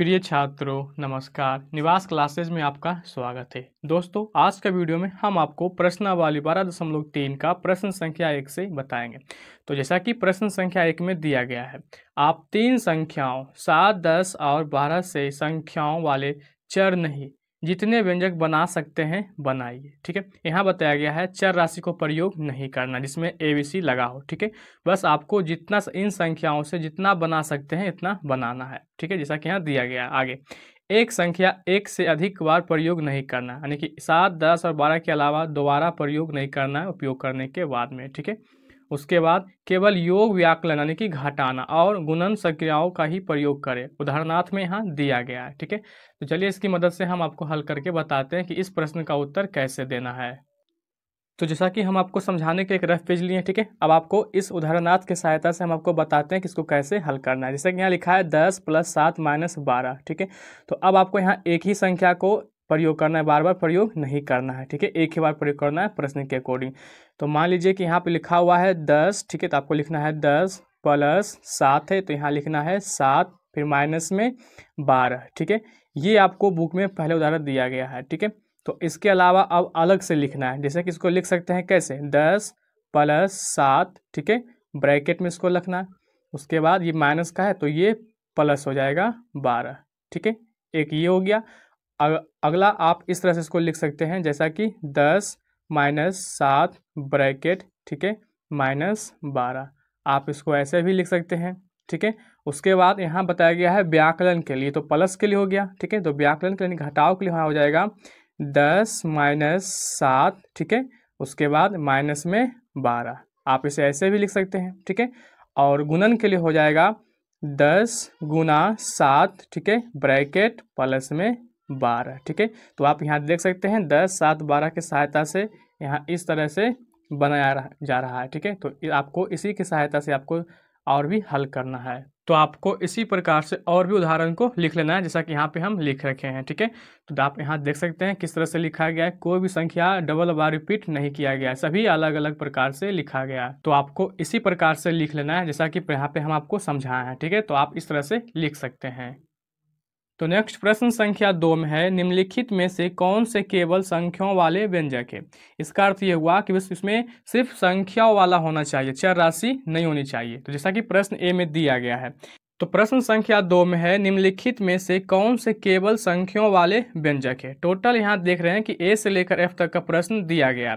प्रिय छात्रों नमस्कार निवास क्लासेस में आपका स्वागत है दोस्तों आज का वीडियो में हम आपको प्रश्नावाली बारह दशमलव तीन का प्रश्न संख्या एक से बताएंगे तो जैसा कि प्रश्न संख्या एक में दिया गया है आप तीन संख्याओं सात दस और बारह से संख्याओं वाले चर नहीं जितने व्यंजक बना सकते हैं बनाइए ठीक है यहाँ बताया गया है चर राशि को प्रयोग नहीं करना जिसमें ए बी सी लगा हो ठीक है बस आपको जितना इन संख्याओं से जितना बना सकते हैं इतना बनाना है ठीक है जैसा कि यहाँ दिया गया है आगे एक संख्या एक से अधिक बार प्रयोग नहीं करना यानी कि सात दस और बारह के अलावा दोबारा प्रयोग नहीं करना है उपयोग करने के बाद में ठीक है उसके बाद केवल योग व्याकलन यानी कि घटाना और गुणन संक्रियाओं का ही प्रयोग करें उदाहरणार्थ में यहाँ दिया गया है ठीक है तो चलिए इसकी मदद से हम आपको हल करके बताते हैं कि इस प्रश्न का उत्तर कैसे देना है तो जैसा कि हम आपको समझाने के एक रफ पेज लिए ठीक है अब आपको इस उदाहरणार्थ की सहायता से हम आपको बताते हैं कि इसको कैसे हल करना है जैसे कि यहाँ लिखा है दस प्लस सात माइनस बारह ठीक है तो अब आपको यहाँ एक ही संख्या को प्रयोग करना है बार बार प्रयोग नहीं करना है ठीक है एक ही बार प्रयोग करना है प्रश्न के अकॉर्डिंग तो मान लीजिए कि यहाँ पे लिखा हुआ है दस ठीक है तो आपको लिखना है दस प्लस सात है तो यहाँ लिखना है सात फिर माइनस में बारह ठीक है ये आपको बुक में पहले उदाहरण दिया गया है ठीक है तो इसके अलावा अब अलग से लिखना है जैसे कि इसको लिख सकते हैं कैसे दस प्लस सात ठीक है ब्रैकेट में इसको लिखना है उसके बाद ये माइनस का है तो ये प्लस हो जाएगा बारह ठीक है एक ये हो गया अगला आप इस तरह से इसको लिख सकते हैं जैसा कि दस माइनस सात ब्रैकेट ठीक है माइनस बारह आप इसको ऐसे भी लिख सकते हैं ठीक है उसके बाद यहाँ बताया गया है व्याकलन के लिए तो प्लस के लिए हो गया ठीक है तो व्याकलन के लिए घटाव के लिए हो जाएगा दस माइनस सात ठीक है उसके बाद माइनस में बारह आप इसे ऐसे भी लिख सकते हैं ठीक है और गुणन के लिए हो जाएगा दस गुना सात ठीक है ब्रैकेट प्लस में बारह ठीक है तो आप यहाँ देख सकते हैं दस सात बारह की सहायता से यहाँ इस तरह से बनाया जा रहा है ठीक है तो आपको इसी की सहायता से आपको और भी हल करना है तो आपको इसी प्रकार से और भी उदाहरण को लिख लेना है जैसा कि यहाँ पे हम लिख रखे हैं ठीक है तो आप यहाँ देख सकते हैं किस तरह से लिखा गया है कोई भी संख्या डबल बार रिपीट नहीं किया गया है सभी अलग अलग प्रकार से लिखा गया है तो आपको इसी प्रकार से लिख लेना है जैसा कि यहाँ पे हम आपको समझाए हैं ठीक है तो आप इस तरह से लिख सकते हैं तो नेक्स्ट प्रश्न संख्या दो में है निम्नलिखित में से कौन से केवल संख्याओं वाले व्यंजक है इसका अर्थ यह हुआ कि बस इसमें सिर्फ संख्याओं वाला होना चाहिए चर राशि नहीं होनी चाहिए तो जैसा कि प्रश्न ए में दिया गया है तो प्रश्न संख्या दो में है निम्नलिखित में से कौन से केवल संख्यों वाले व्यंजक है टोटल यहाँ देख रहे हैं कि ए से लेकर एफ तक का प्रश्न दिया गया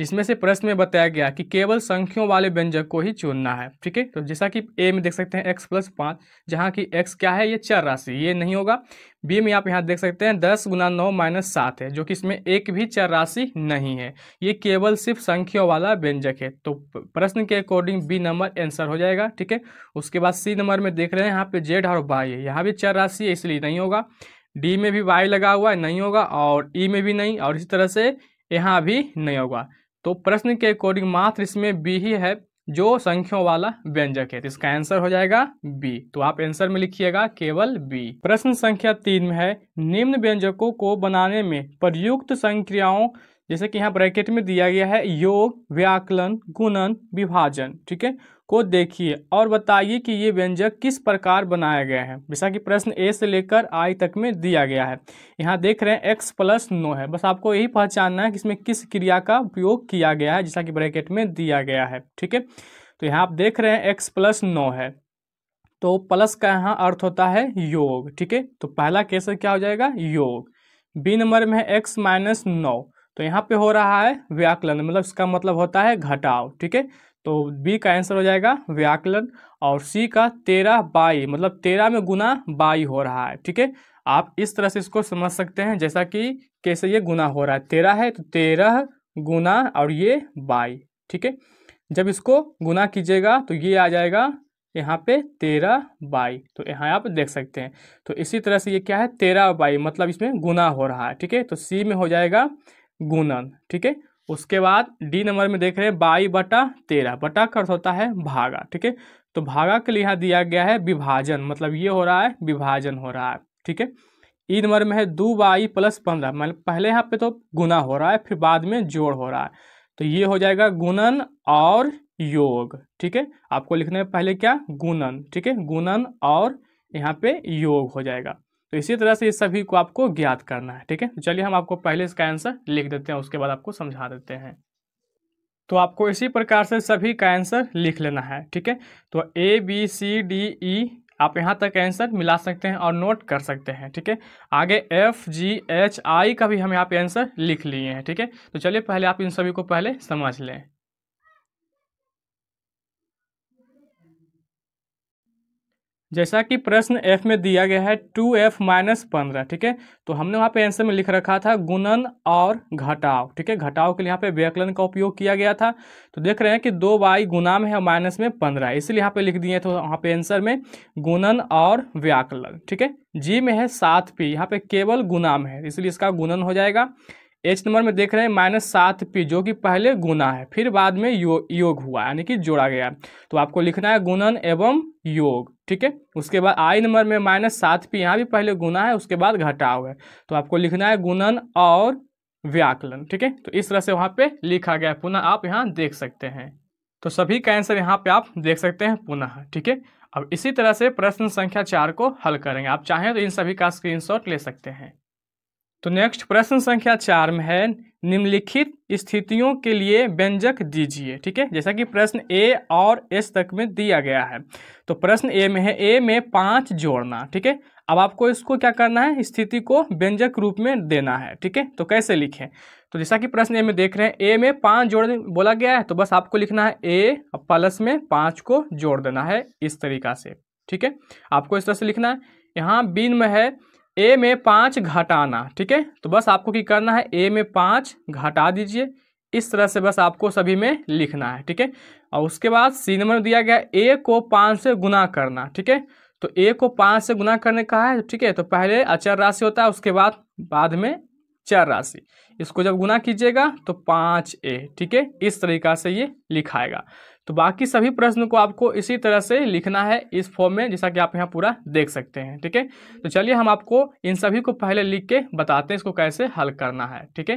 जिसमें से प्रश्न में बताया गया कि केवल संख्यों वाले व्यंजक को ही चुनना है ठीक है तो जैसा कि ए में देख सकते हैं एक्स प्लस पाँच जहाँ की एक्स क्या है ये चार राशि ये नहीं होगा बी में आप यहाँ देख सकते हैं दस गुना नौ माइनस सात है जो कि इसमें एक भी चर राशि नहीं है ये केवल सिर्फ संख्या वाला व्यंजक है तो प्रश्न के अकॉर्डिंग बी नंबर आंसर हो जाएगा ठीक है उसके बाद सी नंबर में देख रहे हैं यहाँ पे जेड और वाई है यहाँ भी चर राशि है इसलिए नहीं होगा डी में भी वाई लगा हुआ है नहीं होगा और ई e में भी नहीं और इसी तरह से यहाँ भी नहीं होगा तो प्रश्न के अकॉर्डिंग मात्र इसमें बी ही है जो संख्यों वाला व्यंजक है तो इसका आंसर हो जाएगा बी तो आप आंसर में लिखिएगा केवल बी प्रश्न संख्या तीन में है निम्न व्यंजकों को बनाने में प्रयुक्त संख्याओं जैसे कि यहाँ ब्रैकेट में दिया गया है योग व्याकलन गुणन विभाजन ठीक है को देखिए और बताइए कि ये व्यंजक किस प्रकार बनाया गया है जैसा कि प्रश्न ए से लेकर आई तक में दिया गया है यहाँ देख रहे हैं एक्स प्लस नो है बस आपको यही पहचानना है कि इसमें किस क्रिया का उपयोग किया गया है जैसा कि ब्रैकेट में दिया गया है ठीक है तो यहाँ आप देख रहे हैं एक्स प्लस नो है तो प्लस का यहाँ अर्थ होता है योग ठीक है तो पहला केसर क्या हो जाएगा योग बी नंबर में है एक्स माइनस नौ तो यहाँ पे हो रहा है व्याकलन मतलब इसका मतलब होता है घटाव ठीक है तो बी का आंसर हो जाएगा व्याकलन और सी का तेरह बाई मतलब तेरह में गुना बाई हो रहा है ठीक है आप इस तरह से इसको समझ सकते हैं जैसा कि कैसे ये गुना हो रहा है तेरह है तो तेरह गुना और ये बाई ठीक है जब इसको गुना कीजिएगा तो ये आ जाएगा यहाँ पे तेरह बाई तो यहाँ आप देख सकते हैं तो इसी तरह से ये क्या है तेरह बाई मतलब इसमें गुना हो रहा है ठीक है तो सी में हो जाएगा गुणन ठीक है उसके बाद डी नंबर में देख रहे हैं बाई बटा तेरह बटा का अर्थ होता है भागा ठीक है तो भागा के लिए यहाँ दिया गया है विभाजन मतलब ये हो रहा है विभाजन हो रहा है ठीक है ई नंबर में है दो बाई प्लस पंद्रह मतलब पहले यहाँ पे तो गुना हो रहा है फिर बाद में जोड़ हो रहा है तो ये हो जाएगा गुणन और योग ठीक है आपको लिखने में पहले क्या गुणन ठीक है गुणन और यहाँ पे योग हो जाएगा तो इसी तरह से इस सभी को आपको ज्ञात करना है ठीक है चलिए हम आपको पहले इसका आंसर लिख देते हैं उसके बाद आपको समझा देते हैं तो आपको इसी प्रकार से सभी का आंसर लिख लेना है ठीक है तो A B C D E आप यहाँ तक आंसर मिला सकते हैं और नोट कर सकते हैं ठीक है आगे एफ जी एच आई का भी हम यहाँ पे आंसर लिख लिए हैं ठीक है तो चलिए पहले आप इन सभी को पहले समझ लें जैसा कि प्रश्न एफ में दिया गया है टू एफ माइनस पंद्रह ठीक है तो हमने वहाँ पे आंसर में लिख रखा था गुणन और घटाव ठीक है घटाव के लिए यहाँ पे व्यकलन का उपयोग किया गया था तो देख रहे हैं कि दो बाई गुना में है माइनस में पंद्रह इसलिए यहाँ पे लिख दिए तो वहाँ पे आंसर में गुणन और व्याकलन ठीक है जी में है सात पी यहाँ पे केवल गुना में है इसलिए इसका गुणन हो जाएगा एच नंबर में देख रहे हैं माइनस सात पी जो कि पहले गुना है फिर बाद में यो, योग हुआ यानी कि जोड़ा गया तो आपको लिखना है गुणन एवं योग ठीक है उसके बाद आई नंबर में माइनस सात पी यहाँ भी पहले गुना है उसके बाद घटाव है तो आपको लिखना है गुणन और व्याकलन ठीक है तो इस तरह से वहाँ पे लिखा गया पुनः आप यहाँ देख सकते हैं तो सभी का आंसर यहाँ पे आप देख सकते हैं पुनः ठीक है अब इसी तरह से प्रश्न संख्या चार को हल करेंगे आप चाहें तो इन सभी का स्क्रीन ले सकते हैं तो नेक्स्ट प्रश्न संख्या चार में है निम्नलिखित स्थितियों के लिए व्यंजक दीजिए ठीक है जैसा कि प्रश्न ए और एस तक में दिया गया है तो प्रश्न ए में है ए में पांच जोड़ना ठीक है अब आपको इसको क्या करना है स्थिति को व्यंजक रूप में देना है ठीक है तो कैसे लिखें तो जैसा कि प्रश्न ए में देख रहे हैं ए में पांच जोड़ बोला गया है तो बस आपको लिखना है ए प्लस में पाँच को जोड़ देना है इस तरीका से ठीक है आपको इस तरह से लिखना है यहाँ बीन में है ए में पाँच घटाना ठीक है तो बस आपको क्या करना है ए में पाँच घटा दीजिए इस तरह से बस आपको सभी में लिखना है ठीक है और उसके बाद सी नंबर दिया गया ए को पाँच से गुना करना ठीक है तो ए को पाँच से गुना करने का है ठीक है तो पहले अचर राशि होता है उसके बाद बाद में चर राशि इसको जब गुना कीजिएगा तो पाँच ए ठीक है इस तरीका से ये लिखाएगा तो बाकी सभी प्रश्न को आपको इसी तरह से लिखना है इस फॉर्म में जैसा कि आप यहाँ पूरा देख सकते हैं ठीक है तो चलिए हम आपको इन सभी को पहले लिख के बताते हैं इसको कैसे हल करना है ठीक है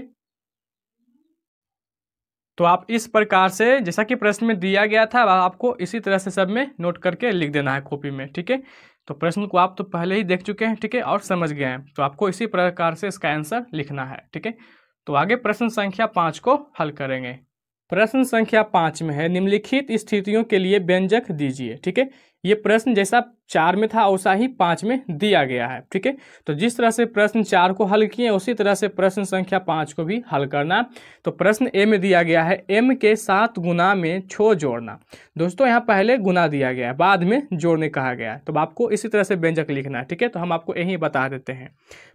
तो आप इस प्रकार से जैसा कि प्रश्न में दिया गया था आपको इसी तरह से सब में नोट करके लिख देना है कॉपी में ठीक है तो प्रश्न को आप तो पहले ही देख चुके हैं ठीक है और समझ गए हैं तो आपको इसी प्रकार से इसका आंसर लिखना है ठीक है तो आगे प्रश्न संख्या पाँच को हल करेंगे प्रश्न संख्या पाँच में है निम्नलिखित स्थितियों के लिए व्यंजक दीजिए ठीक है ये प्रश्न जैसा चार में था वैसा ही पाँच में दिया गया है ठीक है तो जिस तरह से प्रश्न चार को हल किए उसी तरह से प्रश्न संख्या पाँच को भी हल करना तो प्रश्न ए में दिया गया है एम के सात गुना में छो जोड़ना दोस्तों यहाँ पहले गुना दिया गया है बाद में जोड़ने कहा गया है तो आपको इसी तरह से व्यंजक लिखना है ठीक है तो हम आपको यही बता देते हैं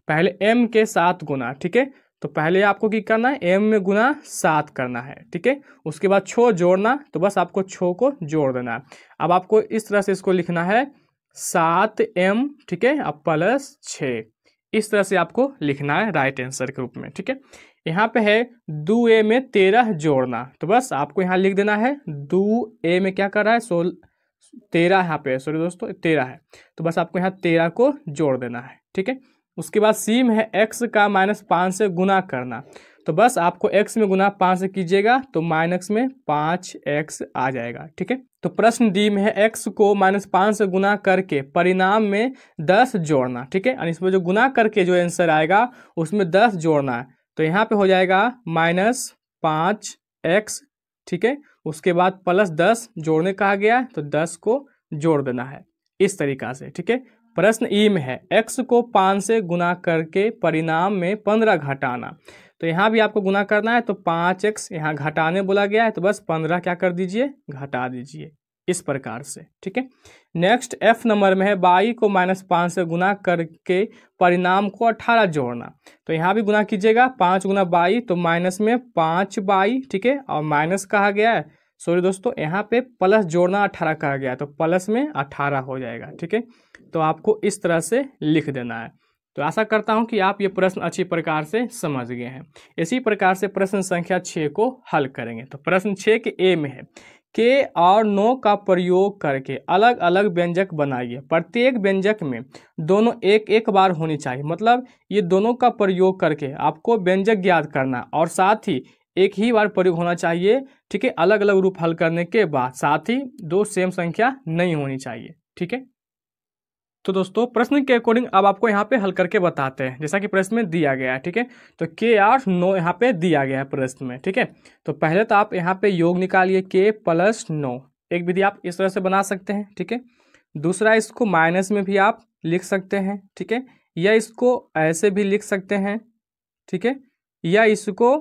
पहले एम के सात गुना ठीक है तो पहले आपको क्या करना है एम में गुना सात करना है ठीक है उसके बाद छो जोड़ना तो बस आपको छो को जोड़ देना है अब आपको इस तरह से इसको लिखना है सात एम ठीक है अब प्लस छ इस तरह से आपको लिखना है राइट आंसर के रूप में ठीक है यहाँ पे है दू ए में तेरह जोड़ना तो बस आपको यहाँ लिख देना है दू ए में क्या कर रहा है सोल तेरह यहाँ पे सॉरी दोस्तों तेरह है तो बस आपको यहाँ तेरह को जोड़ देना है ठीक है उसके बाद सी में है एक्स का माइनस पाँच से गुना करना तो बस आपको एक्स में गुना पाँच से कीजिएगा तो माइनस में पाँच एक्स आ जाएगा ठीक है तो प्रश्न डी में है एक्स को माइनस पाँच से गुना करके परिणाम में दस जोड़ना ठीक है यानी इसमें जो गुना करके जो आंसर आएगा उसमें दस जोड़ना है तो यहाँ पे हो जाएगा माइनस पाँच एक्स ठीक है उसके बाद प्लस दस जोड़ने कहा गया है तो दस को जोड़ देना है इस तरीका से ठीक है प्रश्न ई में है एक्स को पाँच से गुना करके परिणाम में पंद्रह घटाना तो यहाँ भी आपको गुना करना है तो पाँच एक्स यहाँ घटाने बोला गया है तो बस पंद्रह क्या कर दीजिए घटा दीजिए इस प्रकार से ठीक है नेक्स्ट एफ नंबर में है बाई को माइनस पाँच से गुना करके परिणाम को अट्ठारह जोड़ना तो यहाँ भी गुना कीजिएगा पाँच गुना बाई तो माइनस में पाँच बाई ठीक है और माइनस कहा गया है सॉरी दोस्तों यहाँ पे प्लस जोड़ना अठारह कहा गया तो प्लस में अठारह हो जाएगा ठीक है तो आपको इस तरह से लिख देना है तो आशा करता हूँ कि आप ये प्रश्न अच्छी प्रकार से समझ गए हैं इसी प्रकार से प्रश्न संख्या छः को हल करेंगे तो प्रश्न छः के ए में है के और नो का प्रयोग करके अलग अलग व्यंजक बनाइए प्रत्येक व्यंजक में दोनों एक एक बार होनी चाहिए मतलब ये दोनों का प्रयोग करके आपको व्यंजक ज्ञात करना और साथ ही एक ही बार प्रयोग होना चाहिए ठीक है अलग अलग रूप हल करने के बाद साथ ही दो सेम संख्या नहीं होनी चाहिए ठीक है तो दोस्तों प्रश्न के अकॉर्डिंग अब आपको यहाँ पे हल करके बताते हैं जैसा कि प्रश्न में दिया गया है ठीक है तो के आर नौ यहाँ पे दिया गया है प्रश्न में ठीक है तो पहले तो आप यहाँ पे योग निकालिए के प्लस नौ एक विधि आप इस तरह से बना सकते हैं ठीक है दूसरा इसको माइनस में भी आप लिख सकते हैं ठीक है या इसको ऐसे भी लिख सकते हैं ठीक है या इसको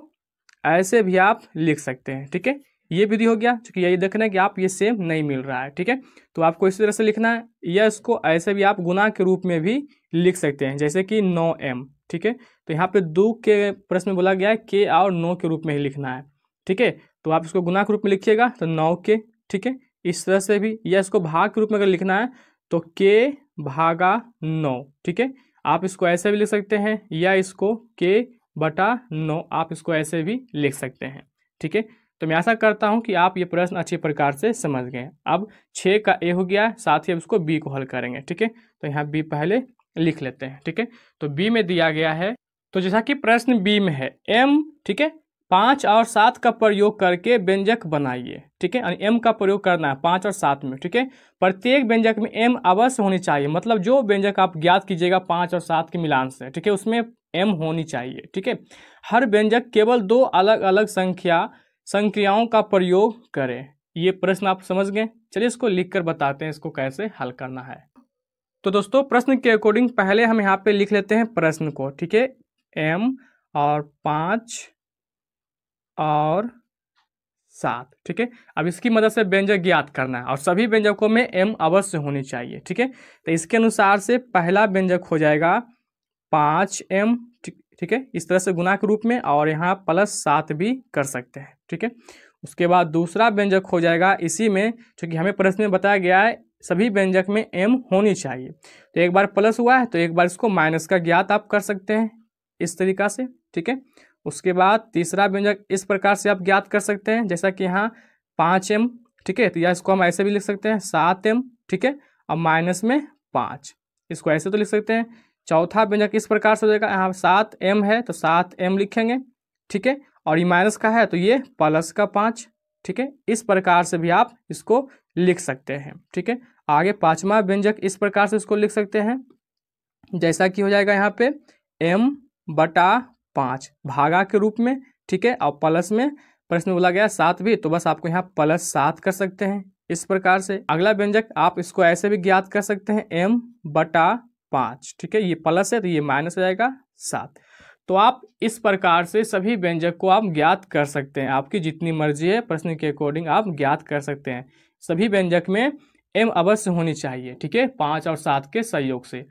ऐसे भी आप लिख सकते हैं ठीक है ये विधि हो गया क्योंकि यही देखना है कि आप ये सेम नहीं मिल रहा है ठीक है तो आपको इसी तरह से लिखना है या इसको ऐसे भी आप गुना के रूप में भी लिख सकते हैं जैसे कि नौ एम ठीक है तो यहाँ पे दो के प्रश्न में बोला गया है के और नौ के रूप में ही लिखना है ठीक है तो आप इसको गुना के रूप में लिखिएगा तो नौ के ठीक है इस तरह से भी या इसको भाग के रूप में अगर लिखना है तो के भागा नौ ठीक है आप इसको ऐसे भी लिख सकते हैं या इसको के बटा नौ आप इसको ऐसे भी लिख सकते हैं ठीक है तो मैं आशा करता हूं कि आप ये प्रश्न अच्छे प्रकार से समझ गए अब छः का ए हो गया साथ ही अब उसको बी को हल करेंगे ठीक है तो यहाँ बी पहले लिख लेते हैं ठीक है तो बी में दिया गया है तो जैसा कि प्रश्न बी में है एम ठीक है पाँच और सात का प्रयोग करके व्यंजक बनाइए ठीक है यानी एम का प्रयोग करना है पाँच और सात में ठीक है प्रत्येक व्यंजक में एम अवश्य होनी चाहिए मतलब जो व्यंजक आप ज्ञात कीजिएगा पाँच और सात के मिलान से ठीक है उसमें एम होनी चाहिए ठीक है हर व्यंजक केवल दो अलग अलग संख्या संक्रियाओं का प्रयोग करें ये प्रश्न आप समझ गए चलिए इसको लिख कर बताते हैं इसको कैसे हल करना है तो दोस्तों प्रश्न के अकॉर्डिंग पहले हम यहाँ पे लिख लेते हैं प्रश्न को ठीक है एम और पाँच और सात ठीक है अब इसकी मदद से व्यंजक ज्ञात करना है और सभी व्यंजकों में एम अवश्य होनी चाहिए ठीक है तो इसके अनुसार से पहला व्यंजक हो जाएगा पाँच एम ठीक है इस तरह से गुना के रूप में और यहाँ प्लस सात भी कर सकते हैं ठीक है उसके बाद दूसरा व्यंजक हो जाएगा इसी में चूँकि हमें प्रश्न में बताया गया है सभी व्यंजक में एम होनी चाहिए तो एक बार प्लस हुआ है तो एक बार इसको माइनस का ज्ञात आप कर सकते हैं इस तरीका से ठीक है उसके बाद तीसरा व्यंजक इस प्रकार से आप ज्ञात कर सकते हैं जैसा कि यहाँ पाँच एम ठीक है तो या इसको हम ऐसे भी लिख सकते हैं सात एम ठीक है और माइनस में पाँच इसको ऐसे तो लिख सकते हैं चौथा व्यंजक इस प्रकार से हो जाएगा यहाँ सात एम है तो सात एम लिखेंगे ठीक है और ये माइनस का है तो ये प्लस का पाँच ठीक है इस प्रकार से भी आप इसको लिख सकते हैं ठीक है आगे पाँचवा व्यंजक इस प्रकार से इसको लिख सकते हैं जैसा कि हो जाएगा यहाँ पे एम बटा पाँच भागा के रूप में ठीक है और प्लस में प्रश्न बोला गया सात भी तो बस आपको यहाँ प्लस सात कर सकते हैं इस प्रकार से अगला व्यंजक आप इसको ऐसे भी ज्ञात कर सकते हैं एम बटा पाँच ठीक है ये प्लस है तो ये माइनस हो जाएगा सात तो आप इस प्रकार से सभी व्यंजक को आप ज्ञात कर सकते हैं आपकी जितनी मर्जी है प्रश्न के अकॉर्डिंग आप ज्ञात कर सकते हैं सभी व्यंजक में एम अवश्य होनी चाहिए ठीक है पाँच और सात के सहयोग से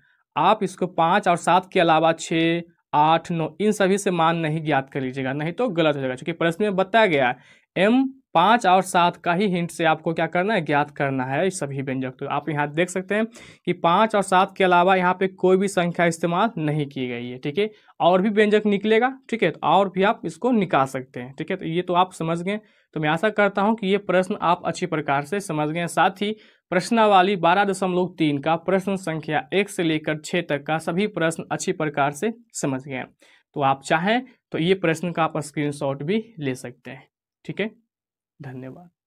आप इसको पाँच और सात के अलावा छः आठ नौ इन सभी से मान नहीं ज्ञात कर लीजिएगा नहीं तो गलत हो जाएगा क्योंकि प्रश्न में बताया गया है एम पाँच और सात का ही हिंट से आपको क्या करना है ज्ञात करना है सभी व्यंजक तो आप यहाँ देख सकते हैं कि पाँच और सात के अलावा यहाँ पे कोई भी संख्या इस्तेमाल नहीं की गई है ठीक है और भी व्यंजक निकलेगा ठीक है तो और भी आप इसको निकाल सकते हैं ठीक है तो ये तो आप समझ गए तो मैं आशा करता हूँ कि ये प्रश्न आप अच्छी प्रकार से समझ गए साथ ही प्रश्नावाली बारह दशमलव तीन का प्रश्न संख्या एक से लेकर छः तक का सभी प्रश्न अच्छी प्रकार से समझ गए तो आप चाहें तो ये प्रश्न का आप स्क्रीनशॉट भी ले सकते हैं ठीक है धन्यवाद